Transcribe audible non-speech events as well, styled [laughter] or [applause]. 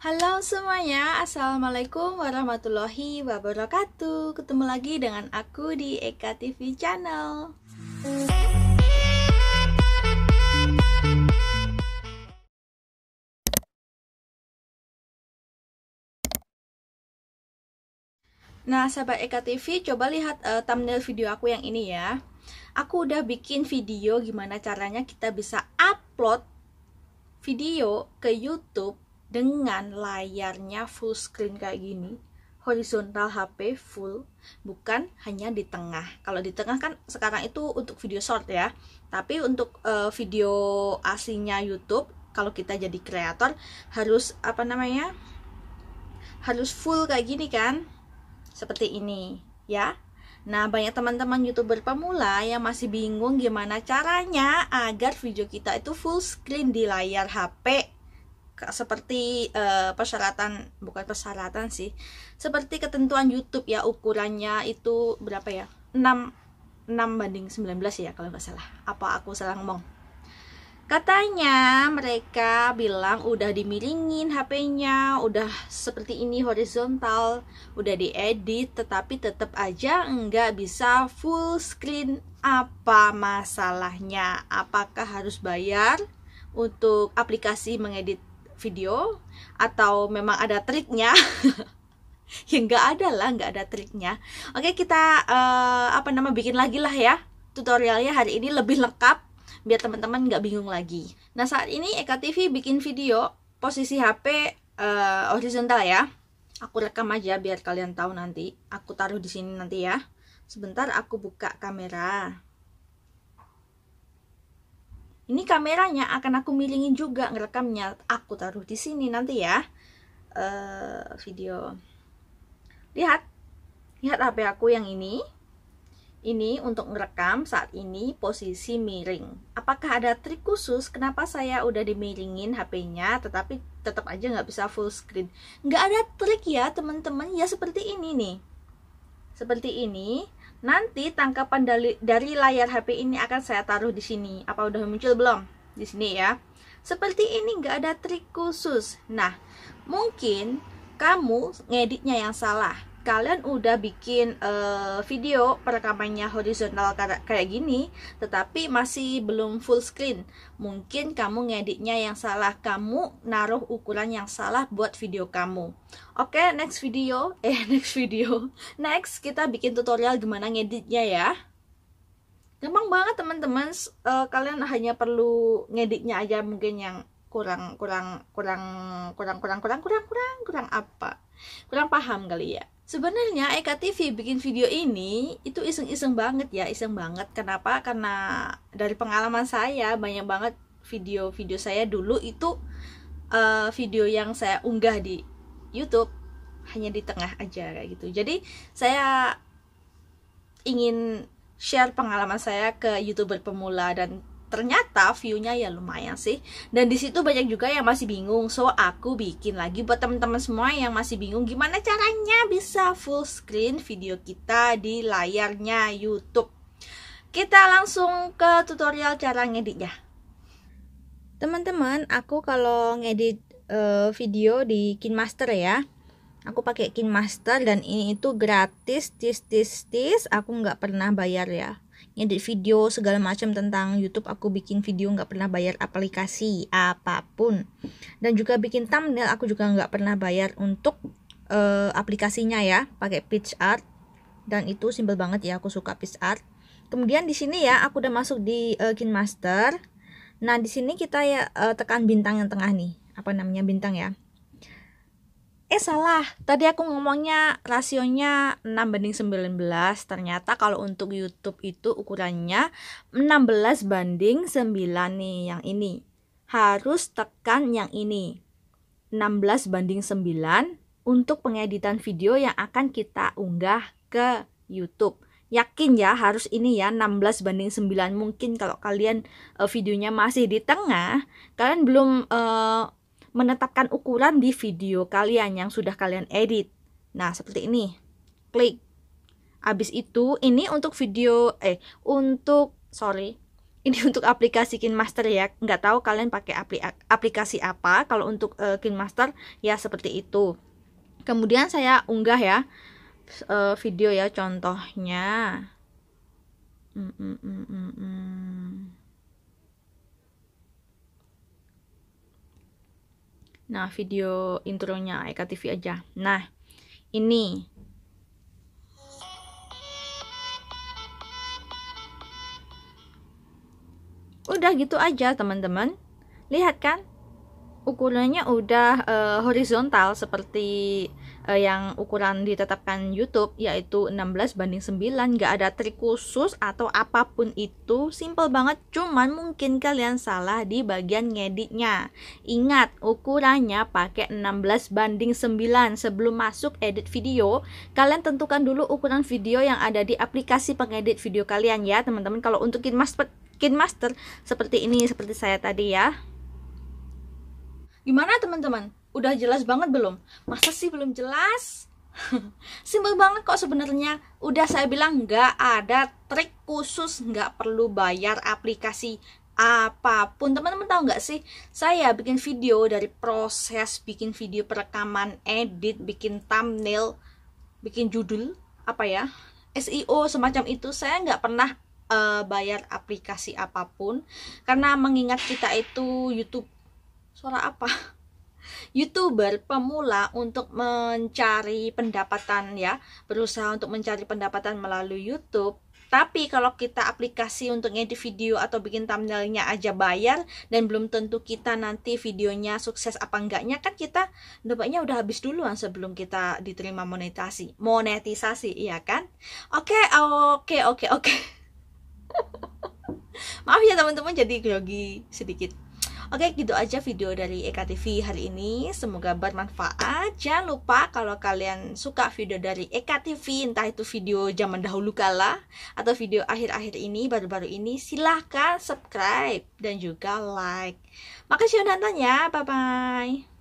Halo semuanya, Assalamualaikum warahmatullahi wabarakatuh Ketemu lagi dengan aku di Eka TV Channel Nah, sahabat Eka TV, coba lihat uh, thumbnail video aku yang ini ya Aku udah bikin video gimana caranya kita bisa upload video ke YouTube dengan layarnya full screen kayak gini horizontal HP full bukan hanya di tengah kalau di tengah kan sekarang itu untuk video short ya tapi untuk uh, video aslinya YouTube kalau kita jadi kreator harus apa namanya harus full kayak gini kan seperti ini ya Nah, banyak teman-teman YouTuber pemula yang masih bingung gimana caranya agar video kita itu full screen di layar HP seperti uh, persyaratan bukan persyaratan sih seperti ketentuan YouTube ya ukurannya itu berapa ya 6 6 banding 19 ya kalau nggak salah apa aku salah ngomong katanya mereka bilang udah dimiringin HP-nya udah seperti ini horizontal udah diedit tetapi tetap aja nggak bisa full screen apa masalahnya apakah harus bayar untuk aplikasi mengedit video atau memang ada triknya [laughs] ya nggak ada lah nggak ada triknya oke kita uh, apa nama bikin lagi lah ya tutorialnya hari ini lebih lengkap biar teman-teman nggak bingung lagi nah saat ini Eka TV bikin video posisi HP uh, eh, horizontal ya aku rekam aja biar kalian tahu nanti aku taruh di sini nanti ya sebentar aku buka kamera ini kameranya akan aku milingin juga ngerekamnya. Aku taruh di sini nanti ya. Uh, video. Lihat. Lihat HP aku yang ini. Ini untuk ngerekam saat ini posisi miring. Apakah ada trik khusus kenapa saya udah dimiringin HP-nya tetapi tetap aja nggak bisa full screen? Nggak ada trik ya teman-teman, ya seperti ini nih. Seperti ini, Nanti tangkapan dari, dari layar HP ini akan saya taruh di sini. Apa udah muncul belum? Di sini ya. Seperti ini nggak ada trik khusus. Nah, mungkin kamu ngeditnya yang salah kalian udah bikin uh, video perekamannya horizontal kayak gini tetapi masih belum full screen mungkin kamu ngeditnya yang salah kamu naruh ukuran yang salah buat video kamu oke okay, next video [laughs] eh next video next kita bikin tutorial gimana ngeditnya ya gampang banget teman-teman uh, kalian hanya perlu ngeditnya aja mungkin yang kurang kurang kurang kurang kurang kurang kurang kurang kurang apa kurang paham kali ya Sebenarnya Eka TV bikin video ini itu iseng-iseng banget ya, iseng banget. Kenapa? Karena dari pengalaman saya banyak banget video-video saya dulu itu uh, video yang saya unggah di YouTube hanya di tengah aja kayak gitu. Jadi saya ingin share pengalaman saya ke youtuber pemula dan ternyata view-nya ya lumayan sih dan disitu banyak juga yang masih bingung so aku bikin lagi buat teman-teman semua yang masih bingung gimana caranya bisa full screen video kita di layarnya YouTube kita langsung ke tutorial cara ngeditnya teman-teman aku kalau ngedit uh, video di KineMaster ya aku pakai kin master dan ini itu gratis tis tis tis aku nggak pernah bayar ya ngedit video segala macam tentang YouTube aku bikin video nggak pernah bayar aplikasi apapun dan juga bikin thumbnail aku juga nggak pernah bayar untuk uh, aplikasinya ya pakai Art dan itu simple banget ya aku suka Art. kemudian di sini ya aku udah masuk di uh, eh, KinMaster nah di sini kita ya uh, tekan bintang yang tengah nih apa namanya bintang ya Eh salah, tadi aku ngomongnya rasionya 6 banding 19 Ternyata kalau untuk Youtube itu ukurannya 16 banding 9 nih yang ini Harus tekan yang ini 16 banding 9 untuk pengeditan video yang akan kita unggah ke Youtube Yakin ya harus ini ya 16 banding 9 Mungkin kalau kalian uh, videonya masih di tengah Kalian belum uh, menetapkan ukuran di video kalian yang sudah kalian edit. Nah, seperti ini. Klik. Habis itu ini untuk video eh untuk sorry [laughs] ini untuk aplikasi KineMaster ya nggak tahu kalian pakai aplikasi apa kalau untuk uh, eh, KineMaster ya seperti itu kemudian saya unggah ya uh, video ya contohnya mm -mm -mm -mm. mm. Nah, video intronya Eka TV aja. Nah, ini Udah gitu aja, teman-teman. Lihat kan? ukurannya udah uh, horizontal seperti uh, yang ukuran ditetapkan YouTube yaitu 16 banding 9 nggak ada trik khusus atau apapun itu simple banget cuman mungkin kalian salah di bagian ngeditnya ingat ukurannya pakai 16 banding 9 sebelum masuk edit video kalian tentukan dulu ukuran video yang ada di aplikasi pengedit video kalian ya teman-teman kalau untuk KinMaster, KinMaster seperti ini seperti saya tadi ya Gimana teman-teman? Udah jelas banget belum? Masa sih belum jelas? [laughs] Simpel banget kok sebenarnya. Udah saya bilang nggak ada trik khusus, nggak perlu bayar aplikasi apapun teman-teman tahu nggak sih saya bikin video dari proses bikin video perekaman edit bikin thumbnail bikin judul apa ya SEO semacam itu saya nggak pernah uh, bayar aplikasi apapun karena mengingat kita itu YouTube suara apa [laughs] youtuber pemula untuk mencari pendapatan ya berusaha untuk mencari pendapatan melalui YouTube tapi kalau kita aplikasi untuk ngedit video atau bikin thumbnailnya aja bayar dan belum tentu kita nanti videonya sukses apa enggaknya kan kita dapatnya udah habis duluan sebelum kita diterima monetasi Monetisasi, iya kan? Oke, okay, oke, okay, oke, okay, oke. [laughs] Maaf ya teman-teman jadi grogi sedikit. Oke, gitu aja video dari Eka TV hari ini. Semoga bermanfaat. Jangan lupa kalau kalian suka video dari Eka TV, entah itu video zaman dahulu kala atau video akhir-akhir ini, baru-baru ini, silahkan subscribe dan juga like. Makasih udah nonton ya. Bye-bye.